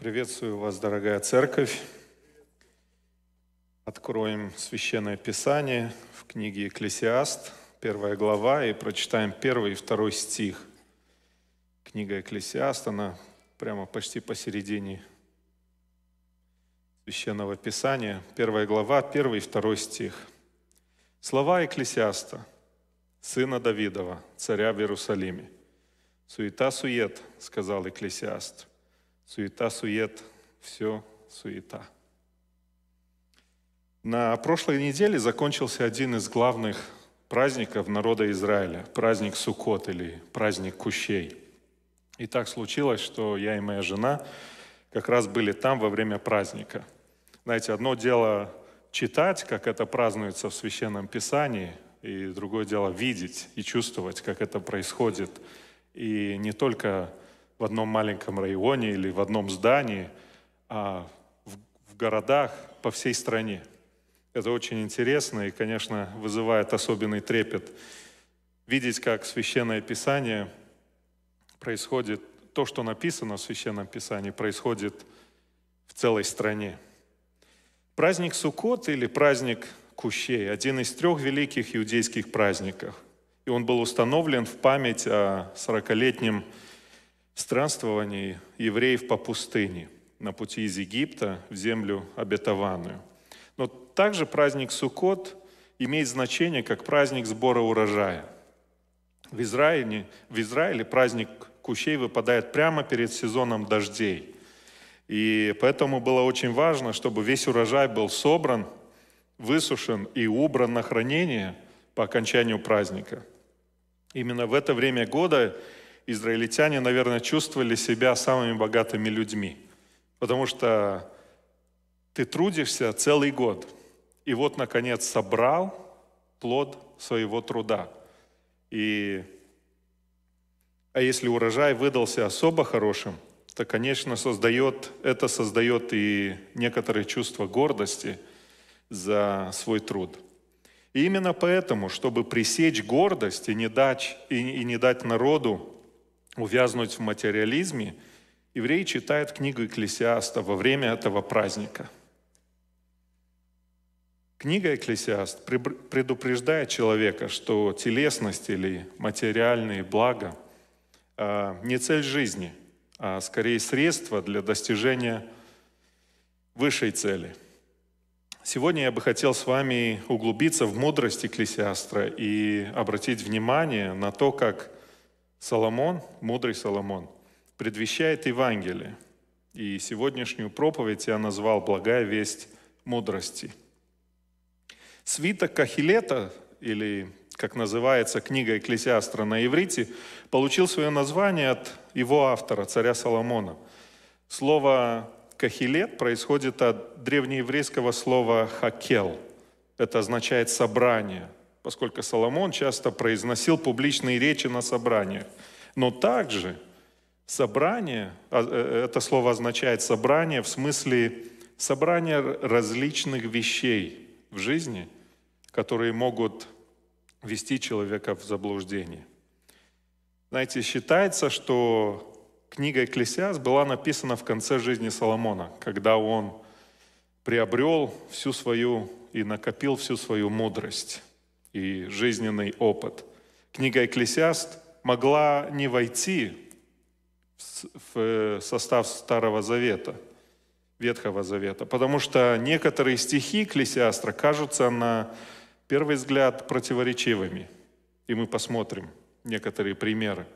Приветствую вас, дорогая церковь. Откроем Священное Писание в книге «Экклесиаст», первая глава, и прочитаем первый и второй стих. Книга «Экклесиаст», она прямо почти посередине Священного Писания. Первая глава, первый и второй стих. Слова Экклесиаста, сына Давидова, царя в Иерусалиме. «Суета-сует», — сказал Экклесиаст — Суета-сует, все суета. На прошлой неделе закончился один из главных праздников народа Израиля, праздник Сукот или праздник Кущей. И так случилось, что я и моя жена как раз были там во время праздника. Знаете, одно дело читать, как это празднуется в Священном Писании, и другое дело видеть и чувствовать, как это происходит. И не только в одном маленьком районе или в одном здании, а в, в городах по всей стране. Это очень интересно и, конечно, вызывает особенный трепет. Видеть, как Священное Писание происходит, то, что написано в Священном Писании, происходит в целой стране. Праздник Суккот или праздник Кущей – один из трех великих иудейских праздников. И он был установлен в память о 40-летнем странствований евреев по пустыне на пути из Египта в землю обетованную. Но также праздник Суккот имеет значение как праздник сбора урожая. В Израиле, в Израиле праздник кущей выпадает прямо перед сезоном дождей. И поэтому было очень важно, чтобы весь урожай был собран, высушен и убран на хранение по окончанию праздника. Именно в это время года израильтяне, наверное, чувствовали себя самыми богатыми людьми, потому что ты трудишься целый год, и вот, наконец, собрал плод своего труда. И, а если урожай выдался особо хорошим, то, конечно, создает, это создает и некоторое чувство гордости за свой труд. И именно поэтому, чтобы пресечь гордость и не дать, и, и не дать народу увязнуть в материализме, еврей читает книгу Экклесиаста во время этого праздника. Книга Экклесиаст предупреждает человека, что телесность или материальные блага а, не цель жизни, а скорее средство для достижения высшей цели. Сегодня я бы хотел с вами углубиться в мудрость Экклесиастра и обратить внимание на то, как Соломон, мудрый Соломон, предвещает Евангелие. И сегодняшнюю проповедь я назвал «Благая весть мудрости». Свиток Кахилета, или, как называется, книга Экклесиастра на иврите, получил свое название от его автора, царя Соломона. Слово «кахилет» происходит от древнееврейского слова «хакел». Это означает «собрание», поскольку Соломон часто произносил публичные речи на собраниях. Но также собрание, а, э, э, это слово означает собрание в смысле собрание различных вещей в жизни, которые могут вести человека в заблуждение. Знаете, считается, что книга «Экклесиас» была написана в конце жизни Соломона, когда он приобрел всю свою и накопил всю свою мудрость и жизненный опыт. Книга «Экклесиаст» могла не войти в э, состав Старого Завета, Ветхого Завета, потому что некоторые стихи Клесиастра кажутся на первый взгляд противоречивыми. И мы посмотрим некоторые примеры.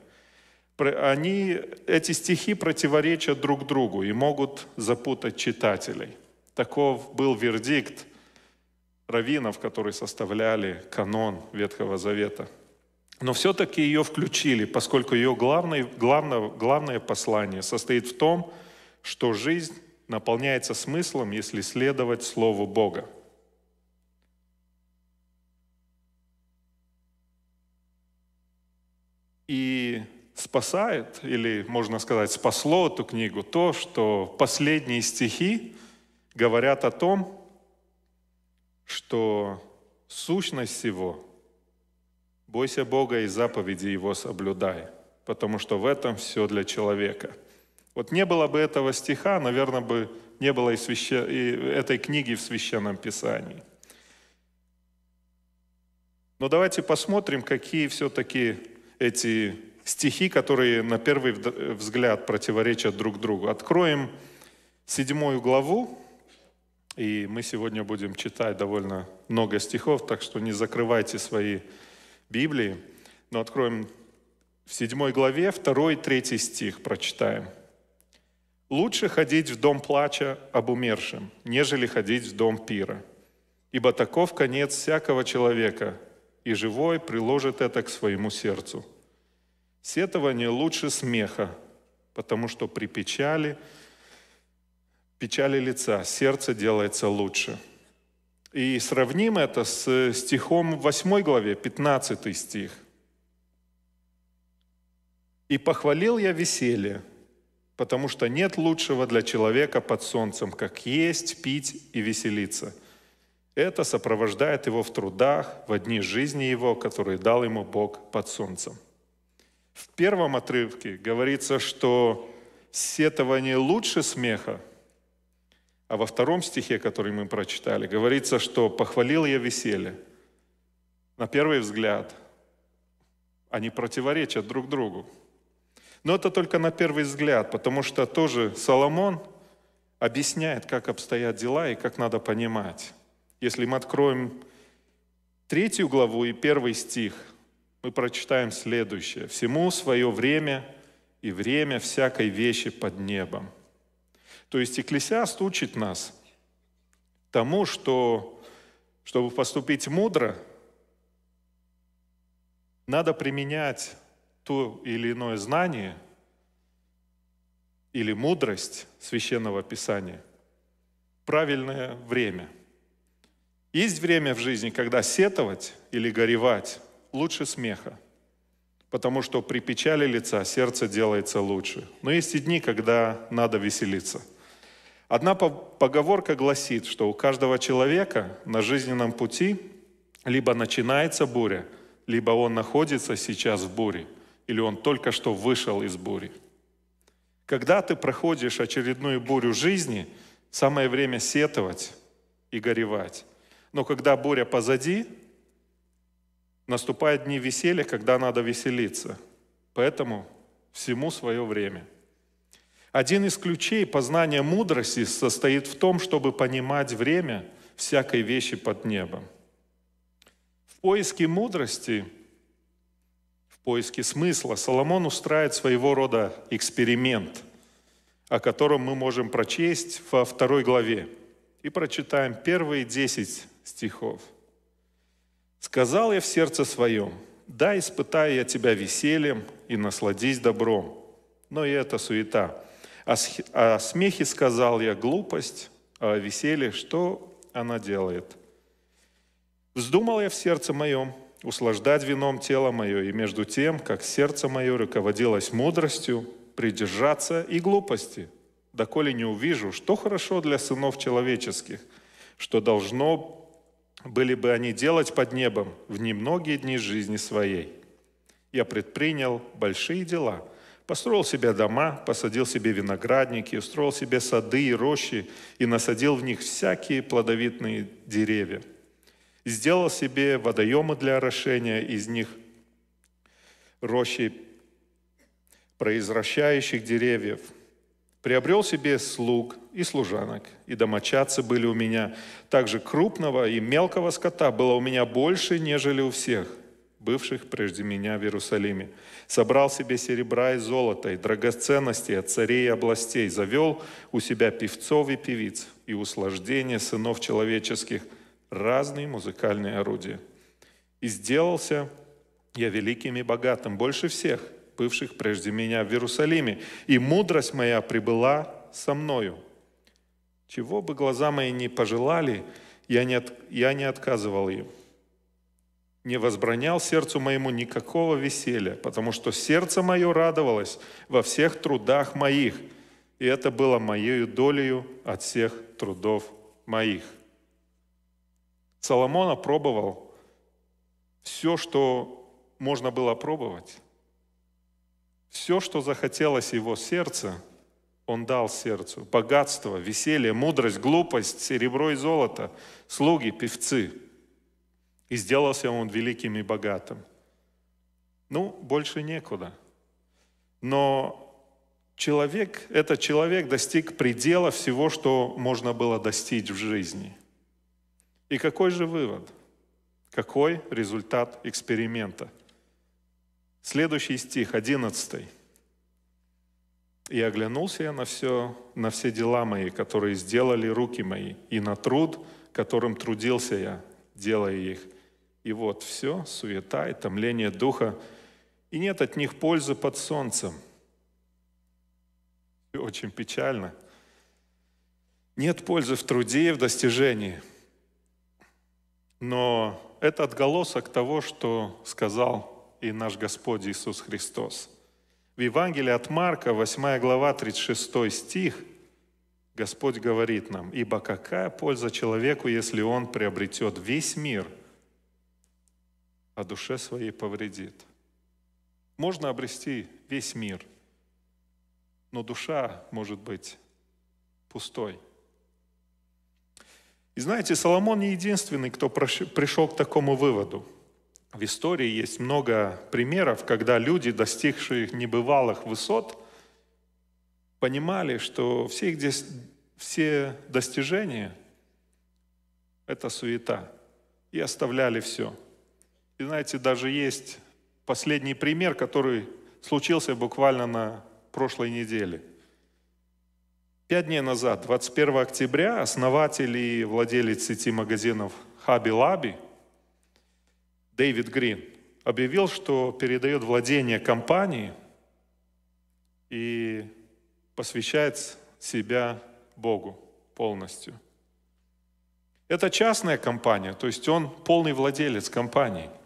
Они, эти стихи противоречат друг другу и могут запутать читателей. Таков был вердикт раввинов, которые составляли канон Ветхого Завета. Но все-таки ее включили, поскольку ее главное, главное, главное послание состоит в том, что жизнь наполняется смыслом, если следовать Слову Бога. И спасает, или, можно сказать, спасло эту книгу то, что последние стихи говорят о том, что сущность всего – бойся Бога и заповеди Его соблюдай, потому что в этом все для человека. Вот не было бы этого стиха, наверное, бы не было и, священ... и этой книги в Священном Писании. Но давайте посмотрим, какие все-таки эти стихи, которые на первый взгляд противоречат друг другу. Откроем седьмую главу, и мы сегодня будем читать довольно много стихов, так что не закрывайте свои Библии. Но откроем в 7 главе 2-3 стих, прочитаем. «Лучше ходить в дом плача об умершем, нежели ходить в дом пира, ибо таков конец всякого человека, и живой приложит это к своему сердцу. Сетование лучше смеха, потому что при печали – печали лица, сердце делается лучше. И сравним это с стихом 8 главе, 15 стих. «И похвалил я веселье, потому что нет лучшего для человека под солнцем, как есть, пить и веселиться. Это сопровождает его в трудах, в одни жизни его, которые дал ему Бог под солнцем». В первом отрывке говорится, что сетование лучше смеха – а во втором стихе, который мы прочитали, говорится, что «похвалил я веселье». На первый взгляд они противоречат друг другу. Но это только на первый взгляд, потому что тоже Соломон объясняет, как обстоят дела и как надо понимать. Если мы откроем третью главу и первый стих, мы прочитаем следующее. «Всему свое время и время всякой вещи под небом». То есть Экклесиаст учит нас тому, что, чтобы поступить мудро, надо применять то или иное знание или мудрость священного писания в правильное время. Есть время в жизни, когда сетовать или горевать лучше смеха, потому что при печали лица сердце делается лучше. Но есть и дни, когда надо веселиться – Одна поговорка гласит, что у каждого человека на жизненном пути либо начинается буря, либо он находится сейчас в буре, или он только что вышел из бури. Когда ты проходишь очередную бурю жизни, самое время сетовать и горевать. Но когда буря позади, наступают дни веселья, когда надо веселиться. Поэтому всему свое время – один из ключей познания мудрости состоит в том, чтобы понимать время всякой вещи под небом. В поиске мудрости, в поиске смысла Соломон устраивает своего рода эксперимент, о котором мы можем прочесть во второй главе. И прочитаем первые десять стихов. «Сказал я в сердце своем, да, испытаю я тебя весельем и насладись добром, но и это суета, о, о смехе сказал я глупость, о веселье, что она делает. Вздумал я в сердце моем услаждать вином тело мое, и между тем, как сердце мое руководилось мудростью, придержаться и глупости, доколе не увижу, что хорошо для сынов человеческих, что должно были бы они делать под небом в немногие дни жизни своей. Я предпринял большие дела – Построил себе дома, посадил себе виноградники, устроил себе сады и рощи и насадил в них всякие плодовитные деревья. Сделал себе водоемы для орошения, из них рощи произращающих деревьев. Приобрел себе слуг и служанок, и домочадцы были у меня. Также крупного и мелкого скота было у меня больше, нежели у всех – бывших прежде меня в Иерусалиме. Собрал себе серебра и золота, и драгоценности от царей и областей, завел у себя певцов и певиц, и услаждение сынов человеческих, разные музыкальные орудия. И сделался я великим и богатым, больше всех, бывших прежде меня в Иерусалиме, и мудрость моя прибыла со мною. Чего бы глаза мои не пожелали, я не, от, я не отказывал им не возбранял сердцу моему никакого веселья, потому что сердце мое радовалось во всех трудах моих, и это было моею долею от всех трудов моих». Соломон опробовал все, что можно было пробовать. Все, что захотелось его сердце, он дал сердцу. Богатство, веселье, мудрость, глупость, серебро и золото, слуги, певцы – и сделался он великим и богатым. Ну, больше некуда. Но человек, этот человек достиг предела всего, что можно было достичь в жизни. И какой же вывод? Какой результат эксперимента? Следующий стих, 11. «И оглянулся я на все, на все дела мои, которые сделали руки мои, и на труд, которым трудился я, делая их, и вот все, суета и томление духа, и нет от них пользы под солнцем. И очень печально. Нет пользы в труде и в достижении. Но это отголосок того, что сказал и наш Господь Иисус Христос. В Евангелии от Марка, 8 глава, 36 стих, Господь говорит нам, «Ибо какая польза человеку, если он приобретет весь мир – а душе своей повредит. Можно обрести весь мир, но душа может быть пустой. И знаете, Соломон не единственный, кто пришел к такому выводу. В истории есть много примеров, когда люди, достигшие небывалых высот, понимали, что все их все достижения – это суета, и оставляли все – и знаете, даже есть последний пример, который случился буквально на прошлой неделе. Пять дней назад, 21 октября, основатель и владелец сети магазинов Хаби Лаби Дэвид Грин объявил, что передает владение компании и посвящает себя Богу полностью. Это частная компания, то есть он полный владелец компании –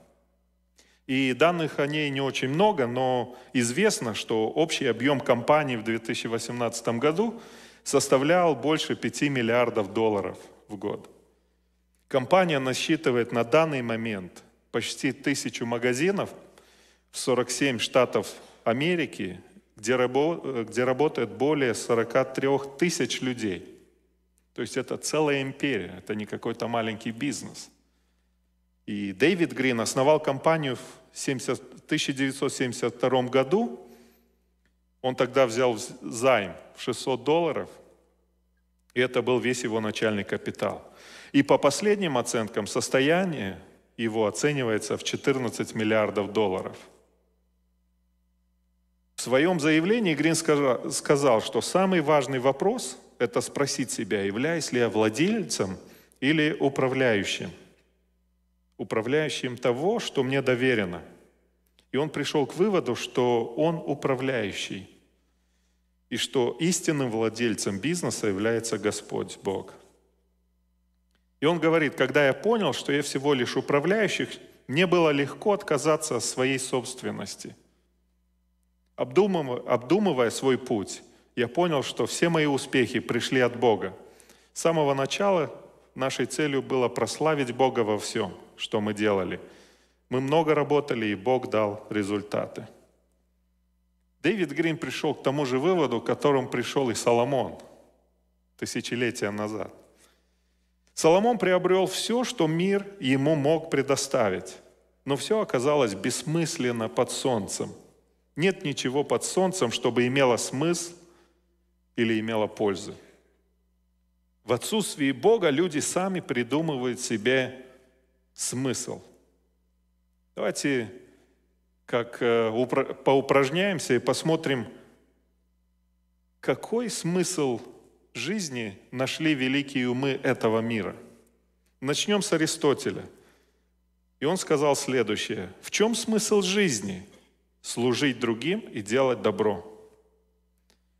и данных о ней не очень много, но известно, что общий объем компании в 2018 году составлял больше 5 миллиардов долларов в год. Компания насчитывает на данный момент почти тысячу магазинов в 47 штатов Америки, где, рабо- где работает более 43 тысяч людей. То есть это целая империя, это не какой-то маленький бизнес – и Дэвид Грин основал компанию в 70, 1972 году. Он тогда взял займ в 600 долларов, и это был весь его начальный капитал. И по последним оценкам состояние его оценивается в 14 миллиардов долларов. В своем заявлении Грин сказал, что самый важный вопрос – это спросить себя, являюсь ли я владельцем или управляющим – управляющим того, что мне доверено. И он пришел к выводу, что он управляющий, и что истинным владельцем бизнеса является Господь Бог. И он говорит, когда я понял, что я всего лишь управляющий, мне было легко отказаться от своей собственности. Обдумывая, обдумывая свой путь, я понял, что все мои успехи пришли от Бога. С самого начала нашей целью было прославить Бога во всем – что мы делали. Мы много работали, и Бог дал результаты. Дэвид Грин пришел к тому же выводу, к которому пришел и Соломон тысячелетия назад. Соломон приобрел все, что мир ему мог предоставить, но все оказалось бессмысленно под солнцем. Нет ничего под солнцем, чтобы имело смысл или имело пользу. В отсутствии Бога люди сами придумывают себе смысл. Давайте как э, поупражняемся и посмотрим, какой смысл жизни нашли великие умы этого мира. Начнем с Аристотеля. И он сказал следующее. В чем смысл жизни? Служить другим и делать добро.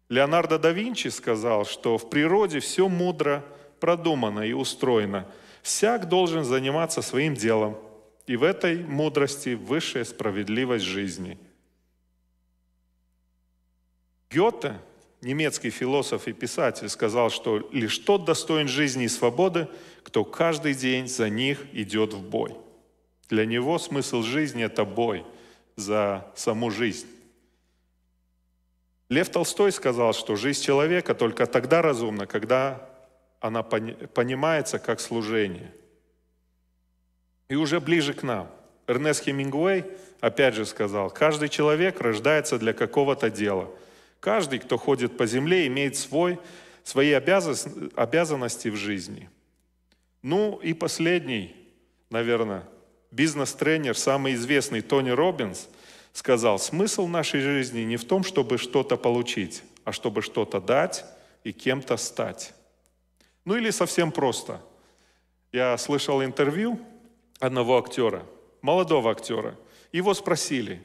Леонардо да Винчи сказал, что в природе все мудро продумано и устроено – всяк должен заниматься своим делом, и в этой мудрости высшая справедливость жизни. Гёте, немецкий философ и писатель, сказал, что лишь тот достоин жизни и свободы, кто каждый день за них идет в бой. Для него смысл жизни – это бой за саму жизнь. Лев Толстой сказал, что жизнь человека только тогда разумна, когда она понимается как служение. И уже ближе к нам. Эрнест Хемингуэй опять же сказал, каждый человек рождается для какого-то дела. Каждый, кто ходит по земле, имеет свой, свои обязанности в жизни. Ну и последний, наверное, бизнес-тренер, самый известный Тони Робинс, сказал, смысл нашей жизни не в том, чтобы что-то получить, а чтобы что-то дать и кем-то стать. Ну или совсем просто. Я слышал интервью одного актера, молодого актера. Его спросили,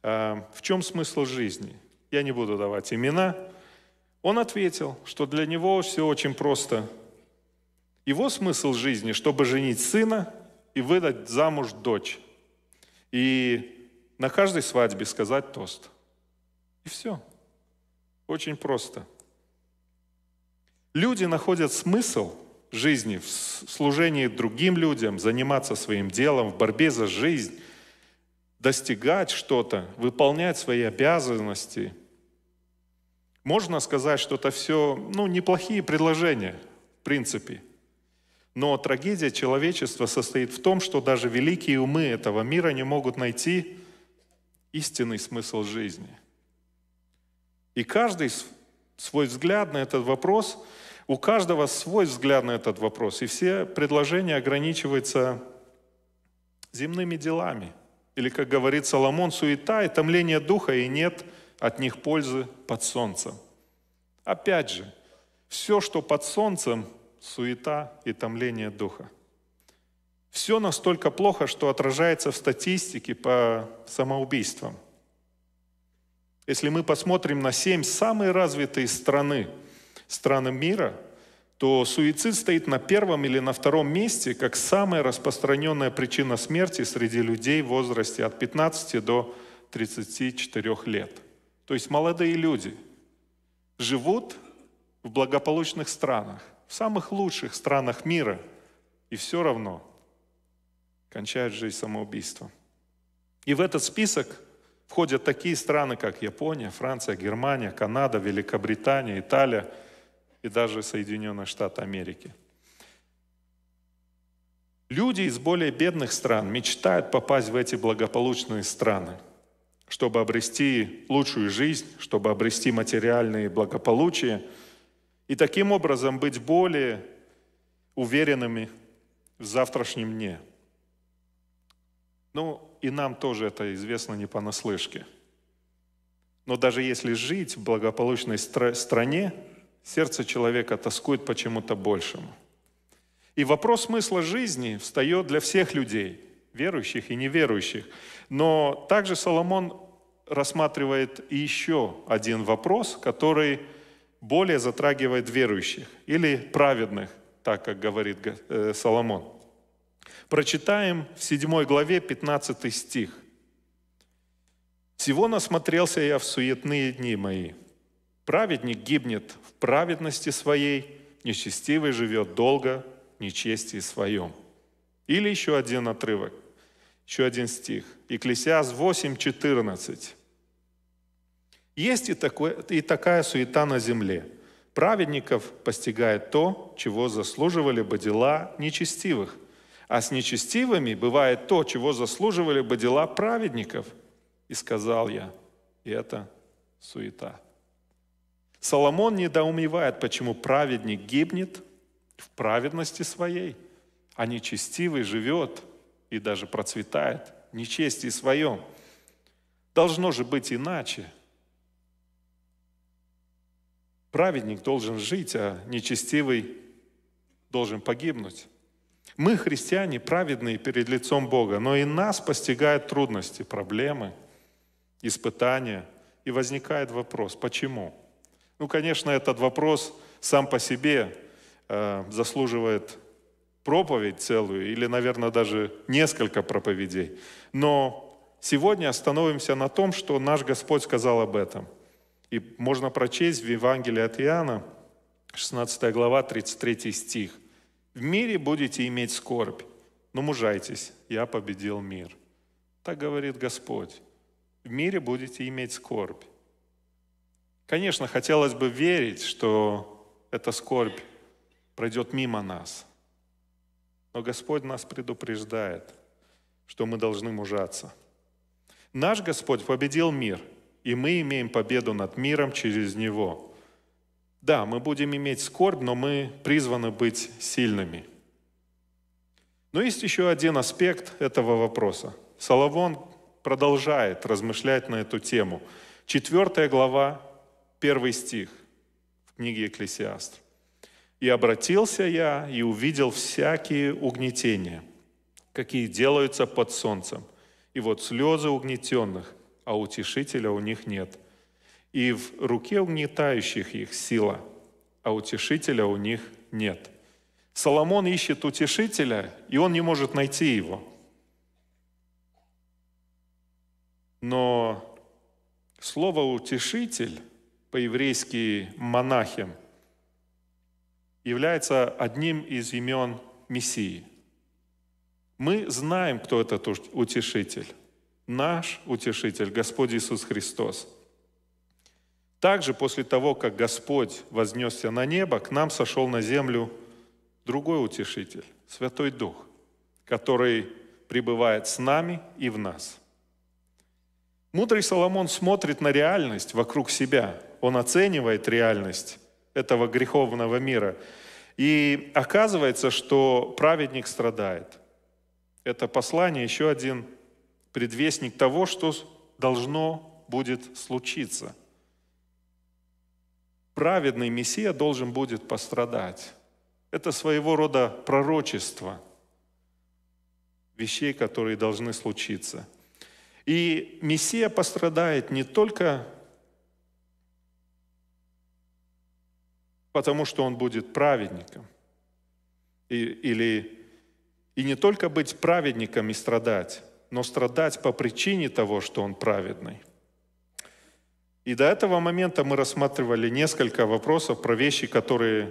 «А, в чем смысл жизни? Я не буду давать имена. Он ответил, что для него все очень просто. Его смысл жизни, чтобы женить сына и выдать замуж дочь. И на каждой свадьбе сказать тост. И все. Очень просто. Люди находят смысл жизни в служении другим людям, заниматься своим делом, в борьбе за жизнь, достигать что-то, выполнять свои обязанности. Можно сказать, что это все ну, неплохие предложения, в принципе. Но трагедия человечества состоит в том, что даже великие умы этого мира не могут найти истинный смысл жизни. И каждый свой взгляд на этот вопрос. У каждого свой взгляд на этот вопрос. И все предложения ограничиваются земными делами. Или, как говорит Соломон, суета и томление духа, и нет от них пользы под солнцем. Опять же, все, что под солнцем, суета и томление духа. Все настолько плохо, что отражается в статистике по самоубийствам – если мы посмотрим на семь самые развитые страны, страны мира, то суицид стоит на первом или на втором месте как самая распространенная причина смерти среди людей в возрасте от 15 до 34 лет. То есть молодые люди живут в благополучных странах, в самых лучших странах мира, и все равно кончают жизнь самоубийством. И в этот список Входят такие страны, как Япония, Франция, Германия, Канада, Великобритания, Италия и даже Соединенные Штаты Америки. Люди из более бедных стран мечтают попасть в эти благополучные страны, чтобы обрести лучшую жизнь, чтобы обрести материальные благополучия и таким образом быть более уверенными в завтрашнем дне – ну, и нам тоже это известно не понаслышке. Но даже если жить в благополучной стране, сердце человека тоскует почему то большему. И вопрос смысла жизни встает для всех людей, верующих и неверующих. Но также Соломон рассматривает еще один вопрос, который более затрагивает верующих или праведных, так как говорит э, Соломон. Прочитаем в 7 главе 15 стих. «Всего насмотрелся я в суетные дни мои. Праведник гибнет в праведности своей, нечестивый живет долго в нечестии своем». Или еще один отрывок, еще один стих. Екклесиас 8, 14. Есть и, такое, и такая суета на земле. Праведников постигает то, чего заслуживали бы дела нечестивых – а с нечестивыми бывает то, чего заслуживали бы дела праведников. И сказал я, и это суета. Соломон недоумевает, почему праведник гибнет в праведности своей, а нечестивый живет и даже процветает в нечестии своем. Должно же быть иначе. Праведник должен жить, а нечестивый должен погибнуть. Мы, христиане, праведные перед лицом Бога, но и нас постигают трудности, проблемы, испытания. И возникает вопрос, почему? Ну, конечно, этот вопрос сам по себе э, заслуживает проповедь целую или, наверное, даже несколько проповедей. Но сегодня остановимся на том, что наш Господь сказал об этом. И можно прочесть в Евангелии от Иоанна, 16 глава, 33 стих. В мире будете иметь скорбь, но мужайтесь, я победил мир. Так говорит Господь. В мире будете иметь скорбь. Конечно, хотелось бы верить, что эта скорбь пройдет мимо нас. Но Господь нас предупреждает, что мы должны мужаться. Наш Господь победил мир, и мы имеем победу над миром через Него – да, мы будем иметь скорбь, но мы призваны быть сильными. Но есть еще один аспект этого вопроса. Соловон продолжает размышлять на эту тему. Четвертая глава, первый стих в книге «Экклесиаст». «И обратился я и увидел всякие угнетения, какие делаются под солнцем, и вот слезы угнетенных, а утешителя у них нет» и в руке угнетающих их сила, а утешителя у них нет. Соломон ищет утешителя, и он не может найти его. Но слово «утешитель» по-еврейски «монахем» является одним из имен Мессии. Мы знаем, кто этот утешитель. Наш утешитель, Господь Иисус Христос – также после того, как Господь вознесся на небо, к нам сошел на землю другой утешитель, Святой Дух, который пребывает с нами и в нас. Мудрый Соломон смотрит на реальность вокруг себя, он оценивает реальность этого греховного мира. И оказывается, что праведник страдает. Это послание еще один предвестник того, что должно будет случиться – праведный Мессия должен будет пострадать. Это своего рода пророчество вещей, которые должны случиться. И Мессия пострадает не только потому, что он будет праведником, и, или, и не только быть праведником и страдать, но страдать по причине того, что он праведный – и до этого момента мы рассматривали несколько вопросов про вещи, которые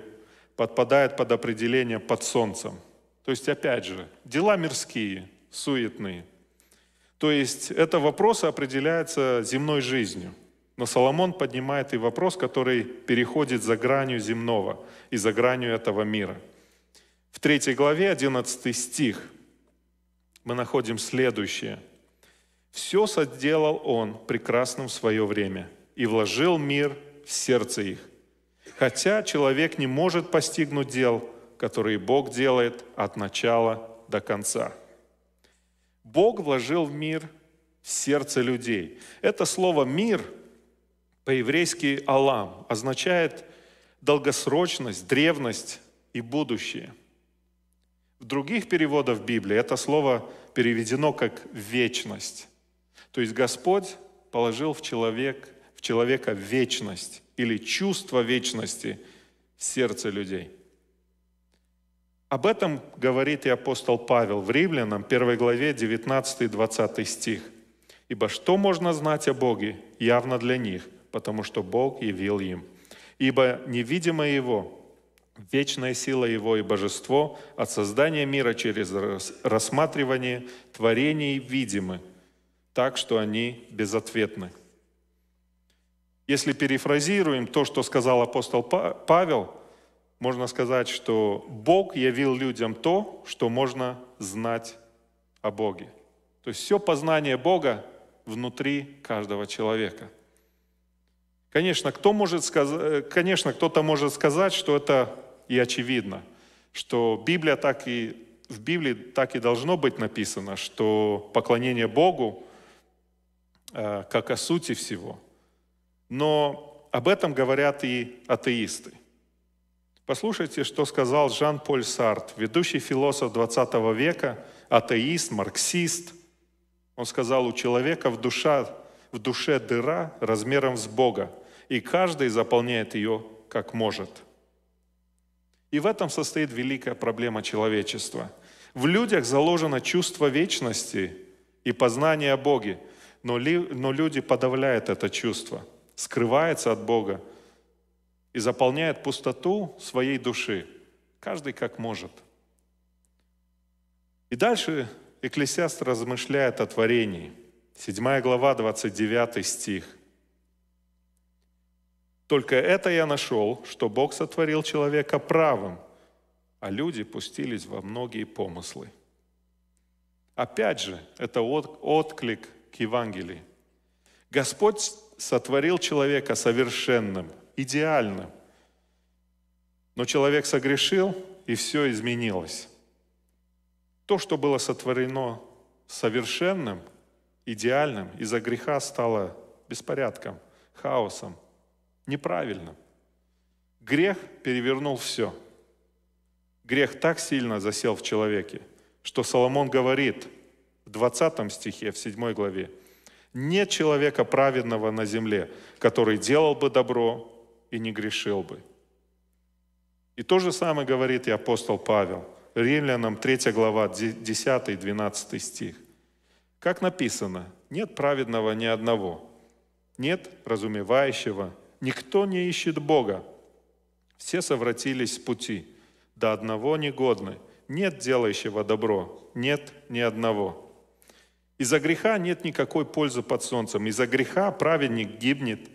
подпадают под определение под солнцем. То есть, опять же, дела мирские, суетные. То есть, это вопрос определяется земной жизнью. Но Соломон поднимает и вопрос, который переходит за гранью земного и за гранью этого мира. В третьей главе, 11 стих, мы находим следующее. «Все соделал он прекрасным в свое время, и вложил мир в сердце их. Хотя человек не может постигнуть дел, которые Бог делает от начала до конца. Бог вложил в мир в сердце людей. Это слово «мир» по-еврейски «алам» означает долгосрочность, древность и будущее. В других переводах Библии это слово переведено как «вечность». То есть Господь положил в человек в человека вечность или чувство вечности в сердце людей. Об этом говорит и апостол Павел в Римлянам 1 главе 19-20 стих. «Ибо что можно знать о Боге? Явно для них, потому что Бог явил им. Ибо невидимое Его, Вечная сила Его и Божество от создания мира через рассматривание творений видимы, так что они безответны. Если перефразируем то, что сказал апостол Павел, можно сказать, что Бог явил людям то, что можно знать о Боге. То есть все познание Бога внутри каждого человека. Конечно, кто может сказать, конечно, кто-то может сказать, что это и очевидно, что Библия так и в Библии так и должно быть написано, что поклонение Богу э, как о сути всего – но об этом говорят и атеисты. Послушайте, что сказал Жан-Поль Сарт, ведущий философ 20 века, атеист, марксист. Он сказал, у человека в, душа, в душе дыра размером с Бога, и каждый заполняет ее как может. И в этом состоит великая проблема человечества. В людях заложено чувство вечности и познание о Боге, но, ли, но люди подавляют это чувство – скрывается от Бога и заполняет пустоту своей души, каждый как может. И дальше Экклесиаст размышляет о творении. 7 глава, 29 стих. «Только это я нашел, что Бог сотворил человека правым, а люди пустились во многие помыслы». Опять же, это отклик к Евангелии. Господь сотворил человека совершенным, идеальным. Но человек согрешил, и все изменилось. То, что было сотворено совершенным, идеальным, из-за греха стало беспорядком, хаосом, неправильным. Грех перевернул все. Грех так сильно засел в человеке, что Соломон говорит в 20 стихе, в 7 главе, нет человека праведного на земле, который делал бы добро и не грешил бы. И то же самое говорит и апостол Павел. Римлянам 3 глава, 10-12 стих. Как написано, нет праведного ни одного, нет разумевающего, никто не ищет Бога. Все совратились с пути, до одного негодны, нет делающего добро, нет ни одного. Из-за греха нет никакой пользы под солнцем. Из-за греха праведник гибнет,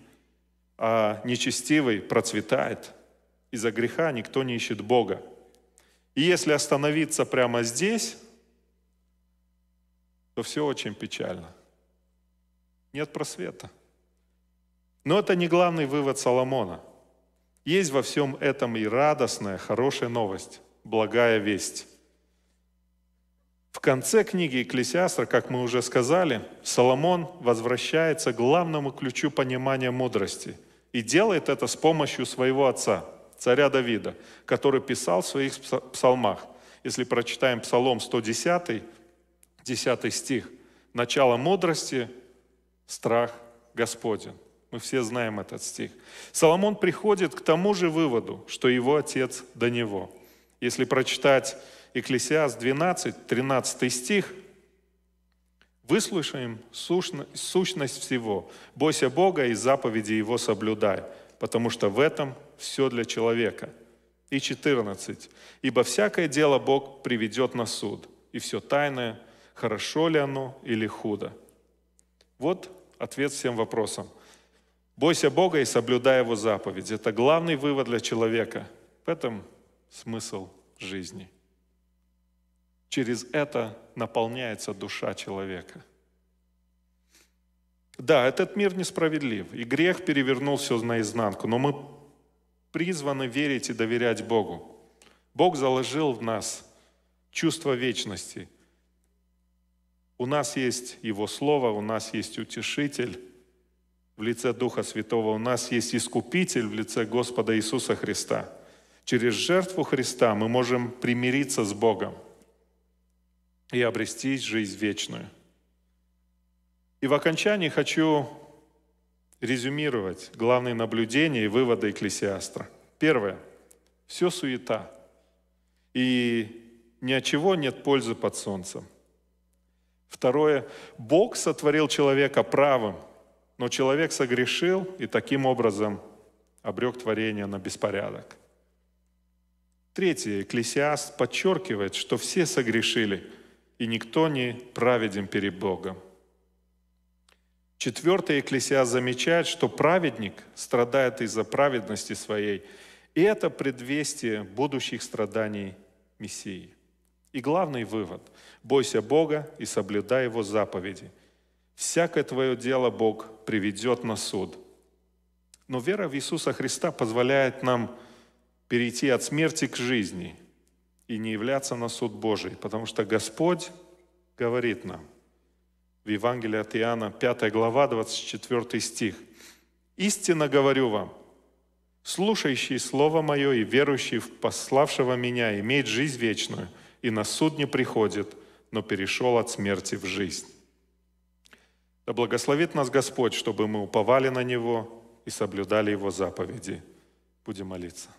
а нечестивый процветает. Из-за греха никто не ищет Бога. И если остановиться прямо здесь, то все очень печально. Нет просвета. Но это не главный вывод Соломона. Есть во всем этом и радостная, хорошая новость, благая весть. В конце книги Экклесиастра, как мы уже сказали, Соломон возвращается к главному ключу понимания мудрости и делает это с помощью своего отца, царя Давида, который писал в своих псалмах. Если прочитаем Псалом 110, 10 стих, «Начало мудрости – страх Господен». Мы все знаем этот стих. Соломон приходит к тому же выводу, что его отец до него. Если прочитать Экклесиас 12, 13 стих. «Выслушаем сущность всего. Бойся Бога и заповеди Его соблюдай, потому что в этом все для человека». И 14. «Ибо всякое дело Бог приведет на суд, и все тайное, хорошо ли оно или худо». Вот ответ всем вопросам. Бойся Бога и соблюдай Его заповедь. Это главный вывод для человека. В этом смысл жизни. Через это наполняется душа человека. Да, этот мир несправедлив, и грех перевернул все наизнанку, но мы призваны верить и доверять Богу. Бог заложил в нас чувство вечности. У нас есть Его Слово, у нас есть Утешитель в лице Духа Святого, у нас есть Искупитель в лице Господа Иисуса Христа. Через жертву Христа мы можем примириться с Богом и обрести жизнь вечную. И в окончании хочу резюмировать главные наблюдения и выводы Экклесиастра. Первое. Все суета. И ни от чего нет пользы под солнцем. Второе. Бог сотворил человека правым, но человек согрешил и таким образом обрек творение на беспорядок. Третье. Экклесиаст подчеркивает, что все согрешили – и никто не праведен перед Богом. Четвертый Экклесиас замечает, что праведник страдает из-за праведности своей, и это предвестие будущих страданий Мессии. И главный вывод – бойся Бога и соблюдай Его заповеди. Всякое твое дело Бог приведет на суд. Но вера в Иисуса Христа позволяет нам перейти от смерти к жизни – и не являться на суд Божий, потому что Господь говорит нам в Евангелии от Иоанна, 5 глава, 24 стих. «Истинно говорю вам, слушающий Слово Мое и верующий в пославшего Меня имеет жизнь вечную, и на суд не приходит, но перешел от смерти в жизнь». Да благословит нас Господь, чтобы мы уповали на Него и соблюдали Его заповеди. Будем молиться.